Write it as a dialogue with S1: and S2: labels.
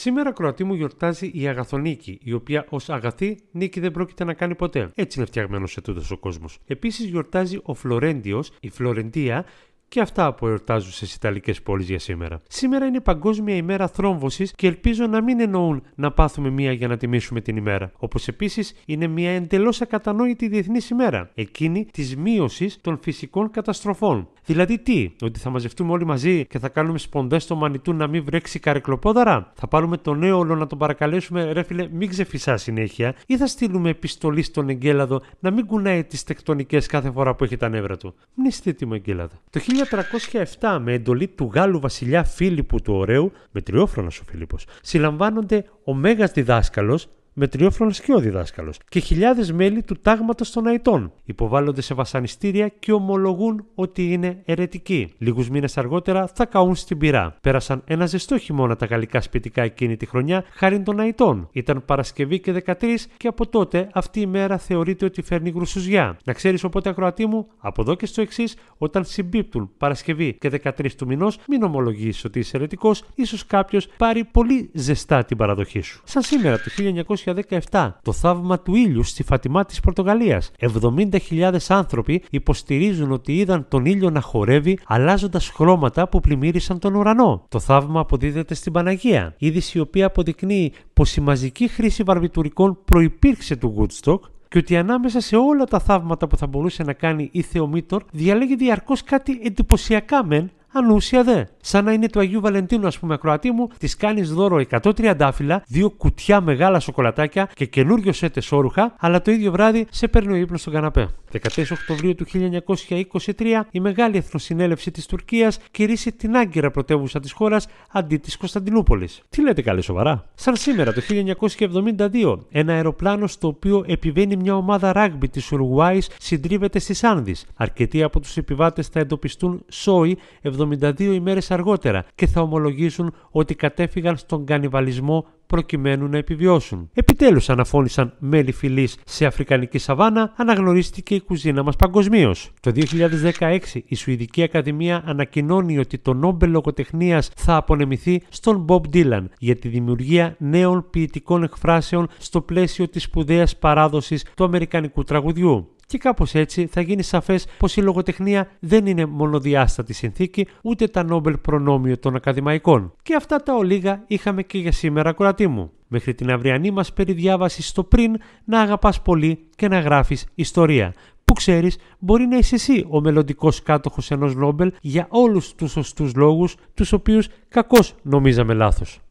S1: Σήμερα, Κροατή μου γιορτάζει η Αγαθονίκη, η οποία ως αγαθή νίκη δεν πρόκειται να κάνει ποτέ. Έτσι είναι φτιαγμένος σε τούτο ο κόσμος. Επίσης, γιορτάζει ο Φλωρέντιος, η Φλωρεντία, και αυτά που εορτάζουν στις Ιταλικές πόλεις για σήμερα. Σήμερα είναι η Παγκόσμια ημέρα θρόμβωσης και ελπίζω να μην εννοούν να πάθουμε μία για να τιμήσουμε την ημέρα. Όπως επίσης είναι μια εντελώς ακατανόητη διεθνής ημέρα, εκείνη της μείωσης των φυσικών καταστροφών. Δηλαδή τι, ότι θα μαζευτούμε όλοι μαζί και θα κάνουμε σπονδές στο μανιτού να μην βρέξει καρικλοπόδαρα. Θα πάρουμε τον όλο να τον παρακαλέσουμε, ρε φίλε, μην ξεφυσά συνέχεια, ή θα στείλουμε επιστολή στον Εγκέλαδο να μην κουνάει τις τεκτονικές κάθε φορά που έχει τα νεύρα του. Μνηστείτε μου, Εγκέλαδο. Το 1307 με εντολή του Γάλλου βασιλιά Φίλιππου του Ωραίου, με τριόφρονα ο Φίλιππος, συλλαμβάνονται ο μέγας διδάσκαλος με τριόφρονο και ο και χιλιάδες μέλη του τάγματος των Αϊτών υποβάλλονται σε βασανιστήρια και ομολογούν ότι είναι αιρετικοί. Λίγους μήνες αργότερα θα καούν στην πυρά. Πέρασαν ένα ζεστό χειμώνα τα γαλλικά σπιτικά εκείνη τη χρονιά χάρη των Αϊτών. Ήταν Παρασκευή και 13 και από τότε αυτή η μέρα θεωρείται ότι φέρνει γρουσουζιά. Να ξέρεις οπότε, ακροατή μου, από εδώ και στο εξής, όταν συμπίπτουν Παρασκευή και 13 του μηνός, μην ομολογείς ότι είσαι αιρετικός, ίσως κάποιος πάρει πολύ ζεστά την παραδοχή σου. Σαν σήμερα το 1900 το θαύμα του ήλιου στη Φατιμά της Πορτογαλίας. 70.000 άνθρωποι υποστηρίζουν ότι είδαν τον ήλιο να χορεύει αλλάζοντας χρώματα που πλημμύρισαν τον ουρανό. Το θαύμα αποδίδεται στην Παναγία, είδηση η οποία αποδεικνύει πως η μαζική χρήση βαρβιτουρικών προϋπήρξε του Woodstock και ότι ανάμεσα σε όλα τα θαύματα που θα μπορούσε να κάνει η Θεομήτωρ διαλέγει διαρκώς κάτι εντυπωσιακά μεν, ανούσια δε σαν να είναι του Αγίου Βαλεντίνου, ας πούμε, ακροατή μου, της κάνεις δώρο 130 φύλλα, δύο κουτιά μεγάλα σοκολατάκια και καινούριο σέτε όρουχα, αλλά το ίδιο βράδυ σε παίρνει ο ύπνο στον καναπέ. 14 Οκτωβρίου του 1923 η Μεγάλη Εθνοσυνέλευση της Τουρκίας κηρύσσει την Άγκυρα πρωτεύουσα της χώρας αντί της Κωνσταντινούπολης. Τι λέτε καλή σοβαρά. Σαν σήμερα το 1972 ένα αεροπλάνο στο οποίο επιβαίνει μια ομάδα ράγμπι της Ουρουάη συντρίβεται στις Άνδη. Αρκετοί από τους επιβάτες θα εντοπιστούν σόι 72 ημέρες αργότερα και θα ομολογήσουν ότι κατέφυγαν στον κανιβαλισμό προκειμένου να επιβιώσουν. Επιτέλους αναφώνησαν μέλη φυλής σε Αφρικανική Σαβάνα, αναγνωρίστηκε η κουζίνα μας παγκοσμίως. Το 2016 η Σουηδική Ακαδημία ανακοινώνει ότι το Νόμπελ λογοτεχνίας θα απονεμηθεί στον Bob Dylan για τη δημιουργία νέων ποιητικών εκφράσεων στο πλαίσιο της σπουδαίας παράδοσης του Αμερικανικού τραγουδιού. Και κάπως έτσι θα γίνει σαφές πως η λογοτεχνία δεν είναι μονοδιάστατη συνθήκη ούτε τα νόμπελ προνόμιο των ακαδημαϊκών. Και αυτά τα ολίγα είχαμε και για σήμερα, κορατή μου. Μέχρι την αυριανή μας περιδιάβαση στο πριν να αγαπάς πολύ και να γράφεις ιστορία. Που ξέρεις, μπορεί να είσαι εσύ ο μελλοντικός κάτοχος ενός Νόμπελ για όλους τους σωστούς λόγους, τους οποίους κακώς νομίζαμε λάθος.